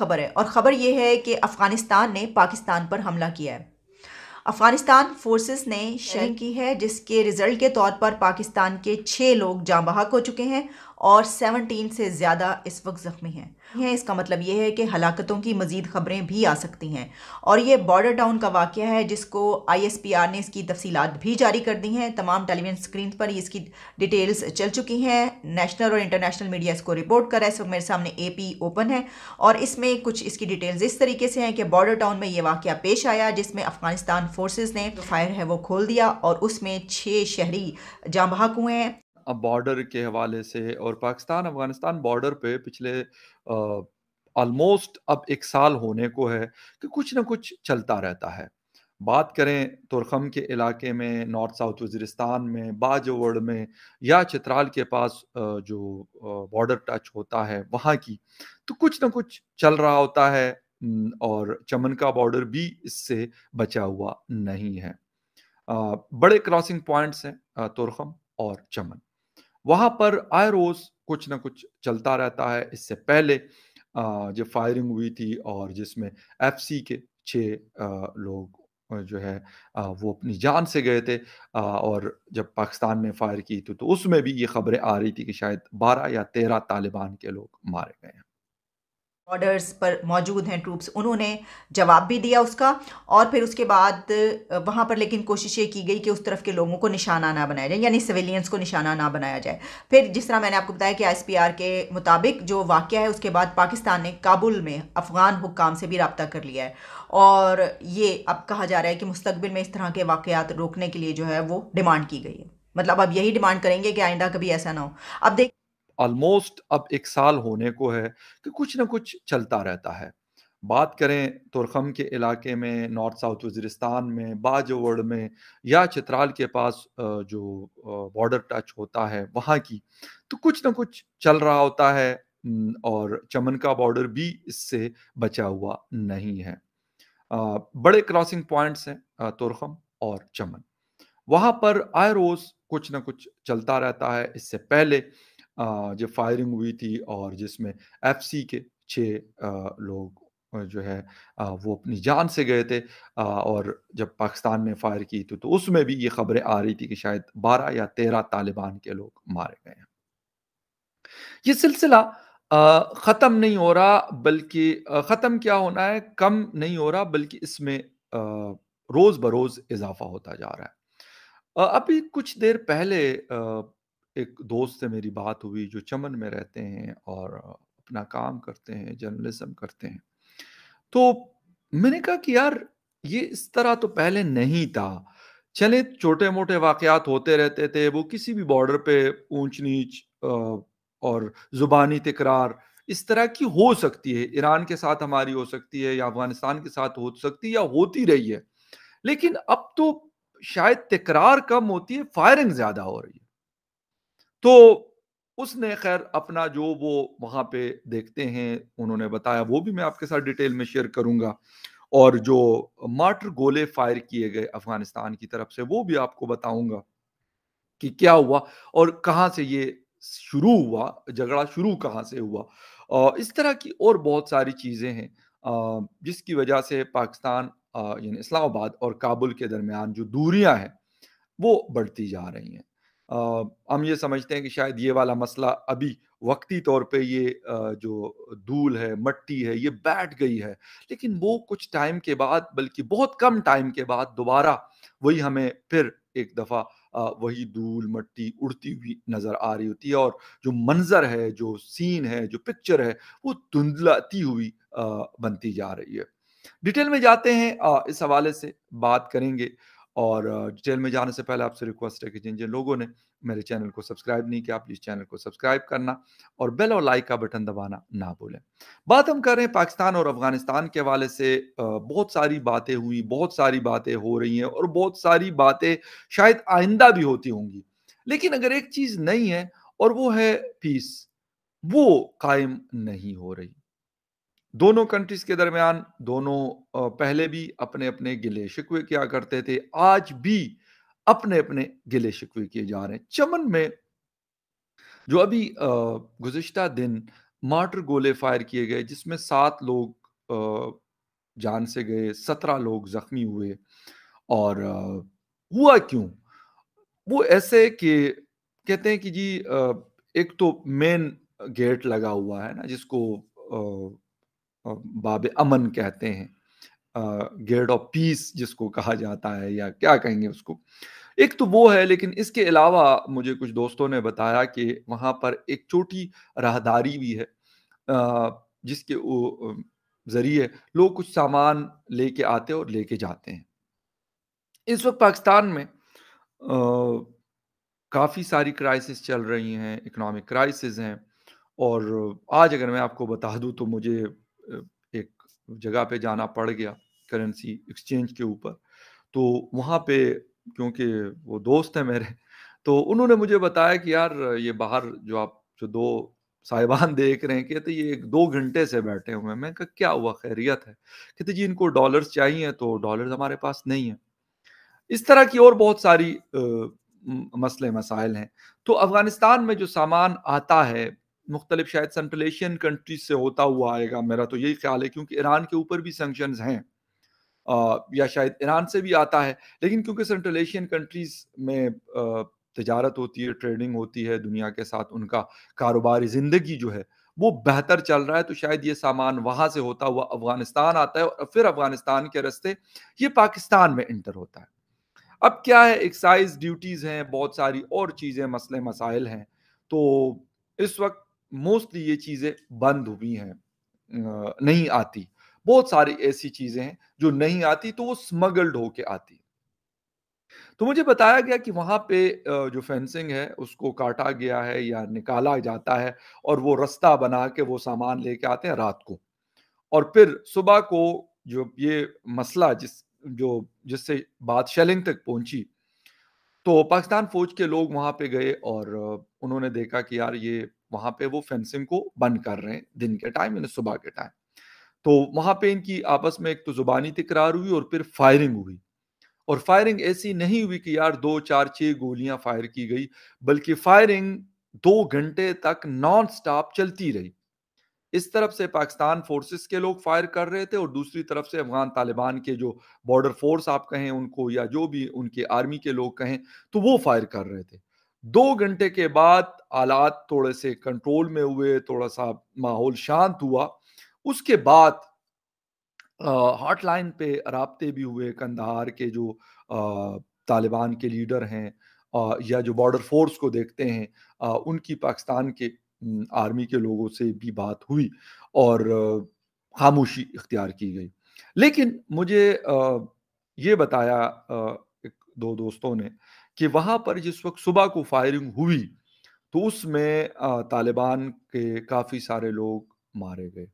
खबर है और ख़बर यह है कि अफ़गानिस्तान ने पाकिस्तान पर हमला किया है अफ़गानिस्तान फोर्सेस ने शेयरिंग की है जिसके रिज़ल्ट के तौर पर पाकिस्तान के छः लोग जाँबहक हो चुके हैं और 17 से ज़्यादा इस वक्त ज़ख्मी हैं इसका मतलब यह है कि हलाकतों की मज़ीद ख़बरें भी आ सकती हैं और ये बॉर्डर टाउन का वाक़ है जिसको आई एस पी आर ने इसकी तफसीत भी जारी कर दी हैं तमाम टेलीविजन स्क्रीन पर इसकी डिटेल्स चल चुकी हैं नेशनल और इंटरनेशनल मीडिया इसको रिपोर्ट कर रहा है इस वक्त मेरे सामने ए पी ओपन है और इसमें कुछ इसकी डिटेल्स इस तरीके से हैं कि बॉर्डर टाउन में ये वाक़ पेश आया जिसमें अफगानिस्तान फोर्सेज ने फायर है वो खोल दिया और उसमें छः शहरी जाँ बहाक हुए हैं अब बॉर्डर के हवाले से और पाकिस्तान अफगानिस्तान बॉर्डर पे पिछले ऑलमोस्ट अब एक साल होने को है कि कुछ ना कुछ चलता रहता है बात करें तुरखम के इलाके में नॉर्थ साउथ वजरिस्तान में बाजवड़ में या चित्राल के पास जो बॉर्डर टच होता है वहाँ की तो कुछ ना कुछ चल रहा होता है और चमन का बॉर्डर भी इससे बचा हुआ नहीं है बड़े क्रॉसिंग पॉइंट्स हैं तुरखम और चमन वहां पर आए रोज कुछ ना कुछ चलता रहता है इससे पहले जो फायरिंग हुई थी और जिसमें एफसी के छः लोग जो है वो अपनी जान से गए थे और जब पाकिस्तान ने फायर की थी तो उसमें भी ये खबरें आ रही थी कि शायद बारह या तेरह तालिबान के लोग मारे गए हैं बॉर्डर्स पर मौजूद हैं ट्रूप्स उन्होंने जवाब भी दिया उसका और फिर उसके बाद वहाँ पर लेकिन कोशिश ये की गई कि उस तरफ के लोगों को निशाना ना बनाया जाए यानी सिविलियंस को निशाना ना बनाया जाए फिर जिस तरह मैंने आपको बताया कि आईएसपीआर के मुताबिक जो वाक़ है उसके बाद पाकिस्तान ने काबुल में अफ़गान हुकाम से भी रबता कर लिया है और ये अब कहा जा रहा है कि मुस्तबिल में इस तरह के वाक़ात रोकने के लिए जो है वो डिमांड की गई है मतलब अब यही डिमांड करेंगे कि आइंदा कभी ऐसा ना हो अब देख ऑलमोस्ट अब एक साल होने को है कि कुछ ना कुछ चलता रहता है बात करें तुरखम के इलाके में नॉर्थ साउथ वजरिस्तान में बाजवड़ में या चित्राल के पास जो बॉर्डर टच होता है वहाँ की तो कुछ ना कुछ चल रहा होता है और चमन का बॉर्डर भी इससे बचा हुआ नहीं है बड़े क्रॉसिंग पॉइंट्स हैं तुरखम और चमन वहाँ पर आए रोज कुछ ना कुछ चलता रहता है इससे पहले जो फायरिंग हुई थी और जिसमें एफ सी के छः लोग जो है वो अपनी जान से गए थे और जब पाकिस्तान ने फायर की थी तो उसमें भी ये खबरें आ रही थी कि शायद बारह या तेरह तालिबान के लोग मारे गए हैं ये सिलसिला ख़त्म नहीं हो रहा बल्कि ख़त्म क्या होना है कम नहीं हो रहा बल्कि इसमें रोज़ बरोज़ इजाफा होता जा रहा है अभी कुछ देर पहले एक दोस्त से मेरी बात हुई जो चमन में रहते हैं और अपना काम करते हैं जर्नलिज्म करते हैं तो मैंने कहा कि यार ये इस तरह तो पहले नहीं था चले छोटे मोटे वाकयात होते रहते थे वो किसी भी बॉर्डर पे ऊंच नीच और ज़ुबानी तकरार इस तरह की हो सकती है ईरान के साथ हमारी हो सकती है या अफगानिस्तान के साथ हो सकती है या होती रही है लेकिन अब तो शायद तकरार कम होती है फायरिंग ज़्यादा हो रही है तो उसने खैर अपना जो वो वहां पे देखते हैं उन्होंने बताया वो भी मैं आपके साथ डिटेल में शेयर करूंगा और जो मार्टर गोले फायर किए गए अफगानिस्तान की तरफ से वो भी आपको बताऊंगा कि क्या हुआ और कहाँ से ये शुरू हुआ झगड़ा शुरू कहाँ से हुआ इस तरह की और बहुत सारी चीज़ें हैं जिसकी वजह से पाकिस्तान यानी इस्लामाबाद और काबुल के दरमियान जो दूरियां हैं वो बढ़ती जा रही हैं हम ये समझते हैं कि शायद ये वाला मसला अभी वक्ती तौर पे ये जो धूल है मट्टी है ये बैठ गई है लेकिन वो कुछ टाइम के बाद बल्कि बहुत कम टाइम के बाद दोबारा वही हमें फिर एक दफ़ा वही धूल मट्टी उड़ती हुई नज़र आ रही होती है और जो मंज़र है जो सीन है जो पिक्चर है वो धुंधलाती हुई बनती जा रही है डिटेल में जाते हैं इस हवाले से बात करेंगे और डिटेल में जाने से पहले आपसे रिक्वेस्ट है कि जिन जिन लोगों ने मेरे चैनल को सब्सक्राइब नहीं किया प्लीज़ चैनल को सब्सक्राइब करना और बेल और लाइक का बटन दबाना ना भूलें बात हम कर रहे हैं पाकिस्तान और अफगानिस्तान के हवाले से बहुत सारी बातें हुई बहुत सारी बातें हो रही हैं और बहुत सारी बातें शायद आइंदा भी होती होंगी लेकिन अगर एक चीज़ नहीं है और वो है पीस वो कायम नहीं हो रही दोनों कंट्रीज के दरमियान दोनों पहले भी अपने अपने गिले शिकवे किया करते थे आज भी अपने अपने गिले शिकवे किए जा रहे हैं चमन में जो अभी गुजश्ता दिन मार्टर गोले फायर किए गए जिसमें सात लोग जान से गए सत्रह लोग जख्मी हुए और हुआ क्यों वो ऐसे कि कहते हैं कि जी एक तो मेन गेट लगा हुआ है ना जिसको बाब अमन कहते हैं गेट ऑफ पीस जिसको कहा जाता है या क्या कहेंगे उसको एक तो वो है लेकिन इसके अलावा मुझे कुछ दोस्तों ने बताया कि वहां पर एक छोटी राहदारी भी है जिसके ज़रिए लोग कुछ सामान लेके आते और लेके जाते हैं इस वक्त पाकिस्तान में काफ़ी सारी क्राइसिस चल रही हैं इकोनॉमिक क्राइसिस हैं और आज अगर मैं आपको बता दूं तो मुझे एक जगह पे जाना पड़ गया करेंसी एक्सचेंज के ऊपर तो वहाँ पे क्योंकि वो दोस्त हैं मेरे तो उन्होंने मुझे बताया कि यार ये बाहर जो आप जो दो साहिबान देख रहे हैं कहते ये एक दो घंटे से बैठे हुए हैं मैं कहा क्या हुआ खैरियत है कहते जी इनको डॉलर्स चाहिए तो डॉलर्स हमारे पास नहीं है इस तरह की और बहुत सारी आ, मसले मसाइल हैं तो अफ़गानिस्तान में जो सामान आता है मुख्तलि शायद सेंट्रल एशियन कंट्रीज से होता हुआ आएगा मेरा तो यही ख्याल है क्योंकि ईरान के ऊपर भी सेंक्शन हैं आ, या शायद ईरान से भी आता है लेकिन क्योंकि सेंट्रल एशियन कंट्रीज में तजारत होती है ट्रेडिंग होती है दुनिया के साथ उनका कारोबारी ज़िंदगी जो है वो बेहतर चल रहा है तो शायद ये सामान वहां से होता हुआ अफगानिस्तान आता है और फिर अफगानिस्तान के रस्ते ये पाकिस्तान में इंटर होता है अब क्या है एक्साइज ड्यूटीज़ हैं बहुत सारी और चीज़ें मसले मसाइल हैं तो इस वक्त मोस्टली ये चीज़ें बंद हुई हैं नहीं आती बहुत सारी ऐसी चीज़ें हैं जो नहीं आती तो वो स्मगल्ड होके आती तो मुझे बताया गया कि वहां पे जो फेंसिंग है उसको काटा गया है या निकाला जाता है और वो रास्ता बना के वो सामान लेके आते हैं रात को और फिर सुबह को जो ये मसला जिस जो जिससे बात शेलिंग तक पहुंची तो पाकिस्तान फौज के लोग वहां पे गए और उन्होंने देखा कि यार ये वहां पे वो फेंसिंग को बंद कर रहे हैं दिन के टाइम यानी सुबह के टाइम तो वहां पे इनकी आपस में एक तो जुबानी तकरार हुई और फिर फायरिंग हुई और फायरिंग ऐसी नहीं हुई कि यार दो चार छह गोलियां फायर की गई बल्कि फायरिंग दो घंटे तक नॉन स्टॉप चलती रही इस तरफ से पाकिस्तान फोर्सेस के लोग फायर कर रहे थे और दूसरी तरफ से अफगान तालिबान के जो बॉर्डर फोर्स आप कहें उनको या जो भी उनके आर्मी के लोग कहें तो वो फायर कर रहे थे दो घंटे के बाद आलात थोड़े से कंट्रोल में हुए थोड़ा सा माहौल शांत हुआ उसके बाद हॉटलाइन पे रबते भी हुए कंधार के जो आ, तालिबान के लीडर हैं आ, या जो बॉर्डर फोर्स को देखते हैं आ, उनकी पाकिस्तान के आर्मी के लोगों से भी बात हुई और खामोशी इख्तियार की गई लेकिन मुझे ये बताया एक दो दोस्तों ने कि वहां पर जिस वक्त सुबह को फायरिंग हुई तो उसमें तालिबान के काफ़ी सारे लोग मारे गए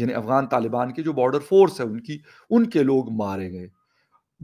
यानी अफगान तालिबान के जो बॉर्डर फोर्स है उनकी उनके लोग मारे गए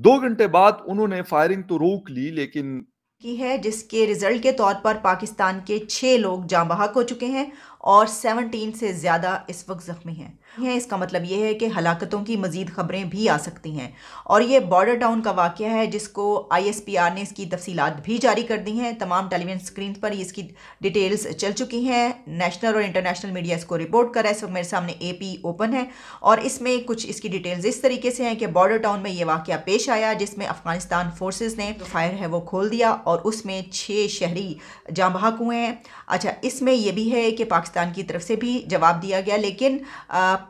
दो घंटे बाद उन्होंने फायरिंग तो रोक ली लेकिन की है जिसके रिजल्ट के तौर पर पाकिस्तान के छह लोग जांबहक हो चुके हैं और 17 से ज़्यादा इस वक्त ज़ख्मी हैं इसका मतलब यह है कि हलाकतों की मज़ीद ख़बरें भी आ सकती हैं और ये बॉर्डर टाउन का वाक़ है जिसको आई एस पी आर ने इसकी तफसीत भी जारी कर दी हैं तमाम टेलीविजन स्क्रीन पर इसकी डिटेल्स चल चुकी हैं नेशनल और इंटरनेशनल मीडिया इसको रिपोर्ट कर रहा है इस वक्त मेरे सामने ए पी ओपन है और इसमें कुछ इसकी डिटेल्स इस तरीके से हैं कि बॉर्डर टाउन में ये वाक़ पेश आया जिसमें अफगानिस्तान फोर्सेज ने जो फायर है वो खोल दिया और उसमें छः शहरी जहाँ हुए हैं अच्छा इसमें यह भी है कि पाकिस्तान पाकिस्तान की तरफ से भी जवाब दिया गया लेकिन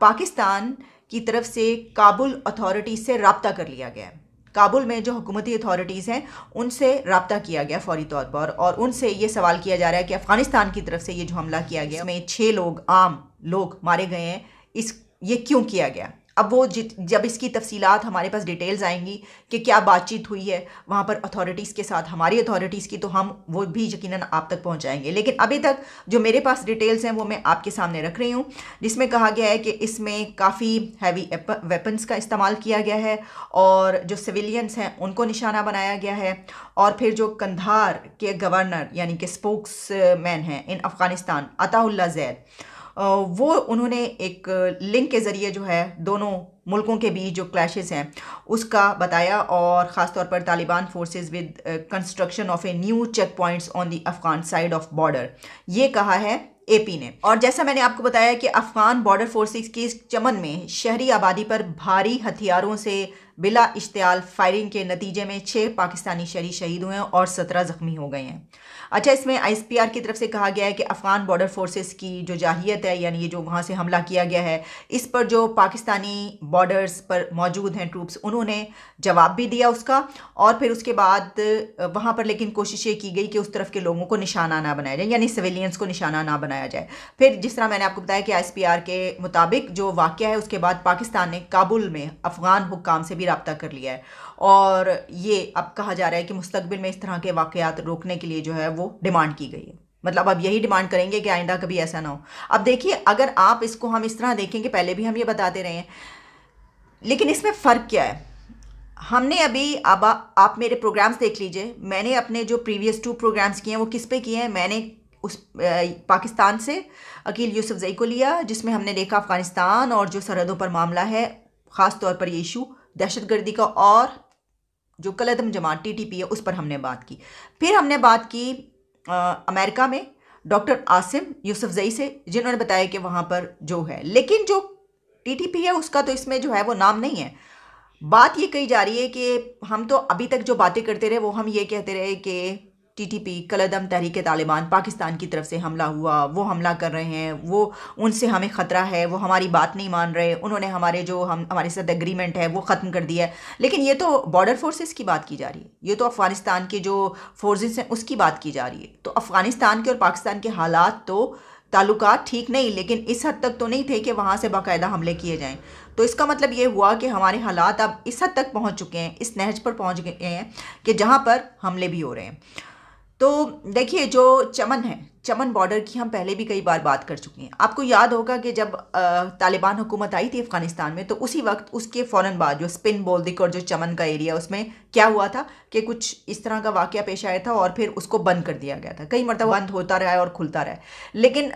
पाकिस्तान की तरफ से काबुल अथॉरिटी से रबता कर लिया गया काबुल में जो हुकूमती अथॉरिटीज़ हैं उनसे रबता किया गया फौरी तौर पर और उनसे ये सवाल किया जा रहा है कि अफ़गानिस्तान की तरफ से ये जो हमला किया गया उसमें छः लोग आम लोग मारे गए हैं इस ये क्यों किया गया अब वो जित जब इसकी तफसीलात हमारे पास डिटेल्स आएंगी कि क्या बातचीत हुई है वहाँ पर अथॉरिटीज़ के साथ हमारी अथॉरिटीज़ की तो हम वो भी यकीनन आप तक पहुँचाएंगे लेकिन अभी तक जो मेरे पास डिटेल्स हैं वो मैं आपके सामने रख रही हूँ जिसमें कहा गया है कि इसमें काफ़ी हैवी वेपन्स का इस्तेमाल किया गया है और जो सिविलियंस हैं उनको निशाना बनाया गया है और फिर जो कंधार के गवर्नर यानी कि स्पोक्स मैन हैं इन अफ़गानिस्तान अताउल्ला जैद वो उन्होंने एक लिंक के ज़रिए जो है दोनों मुल्कों के बीच जो क्लैशेस हैं उसका बताया और ख़ास तौर पर Taliban forces with construction of a new check points on the Afghan side of border ये कहा है एपी ने और जैसा मैंने आपको बताया कि अफ़गान बॉर्डर फोर्सेस के चमन में शहरी आबादी पर भारी हथियारों से बिला इश्तियाल फायरिंग के नतीजे में छः पाकिस्तानी शहरी शहीद हुए हैं और सत्रह ज़ख्मी हो गए हैं अच्छा इसमें आईएसपीआर की तरफ से कहा गया है कि अफ़गान बॉर्डर फोर्सेस की जो जाहियत है यानी ये जो वहाँ से हमला किया गया है इस पर जो पाकिस्तानी बॉर्डर्स पर मौजूद हैं ट्रूप्स उन्होंने जवाब भी दिया उसका और फिर उसके बाद वहाँ पर लेकिन कोशिश ये की गई कि उस तरफ के लोगों को निशाना ना बनाया जाए यानी सिविलियंस को निशाना ना बनाया जाए फिर जिस तरह मैंने आपको बताया कि आई के मुताबिक जो वाक़ है उसके बाद पाकिस्तान ने काबुल में अफ़गान हुकाम से भी भी रबता कर लिया है और ये अब कहा जा रहा है कि मुस्तबिल में इस तरह के वाकयात रोकने के लिए जो है वो डिमांड की गई है मतलब अब यही डिमांड करेंगे कि आइंदा कभी ऐसा ना हो अब देखिए अगर आप इसको हम इस तरह देखेंगे पहले भी हम ये बताते रहे हैं लेकिन इसमें फ़र्क क्या है हमने अभी अब आप मेरे प्रोग्राम्स देख लीजिए मैंने अपने जो प्रीवियस टू प्रोग्राम्स किए हैं वो किस पे किए हैं मैंने उस पाकिस्तान से अकील यूसुफ जई को लिया जिसमें हमने देखा अफ़गानिस्तान और जो सरहदों पर मामला है ख़ास तौर पर ये इशू दहशतगर्दी का और जो कलदम जमात टीटीपी है उस पर हमने बात की फिर हमने बात की आ, अमेरिका में डॉक्टर आसिम यूसुफजई से जिन्होंने बताया कि वहाँ पर जो है लेकिन जो टीटीपी है उसका तो इसमें जो है वो नाम नहीं है बात ये कही जा रही है कि हम तो अभी तक जो बातें करते रहे वो हम ये कहते रहे कि टीटीपी कलदम तहरीक तालिबान पाकिस्तान की तरफ से हमला हुआ वो हमला कर रहे हैं वो उनसे हमें ख़तरा है वो हमारी बात नहीं मान रहे उन्होंने हमारे जो हम हमारे साथ एग्रीमेंट है वो ख़त्म कर दिया है लेकिन ये तो बॉर्डर फोर्सेस की बात की जा रही है ये तो अफ़गानिस्तान के जो फोर्सेस हैं उसकी बात की जा रही है तो अफ़गानिस्तान के और पाकिस्तान के हालात तो ताल्लुक ठीक नहीं लेकिन इस हद तक तो नहीं थे कि वहाँ से बाकायदा हमले किए जाएँ तो इसका मतलब ये हुआ कि हमारे हालात अब इस हद तक पहुँच चुके हैं इस नहज पर पहुँच गए हैं कि जहाँ पर हमले भी हो रहे हैं तो देखिए जो चमन है चमन बॉर्डर की हम पहले भी कई बार बात कर चुके हैं आपको याद होगा कि जब तालिबान हुकूमत आई थी अफ़गानिस्तान में तो उसी वक्त उसके फ़ौर बाद जो स्पिन बोल्दिक और जो चमन का एरिया उसमें क्या हुआ था कि कुछ इस तरह का वाक़ पेश आया था और फिर उसको बंद कर दिया गया था कई मरतब बंद होता रहा है और खुलता रहा है लेकिन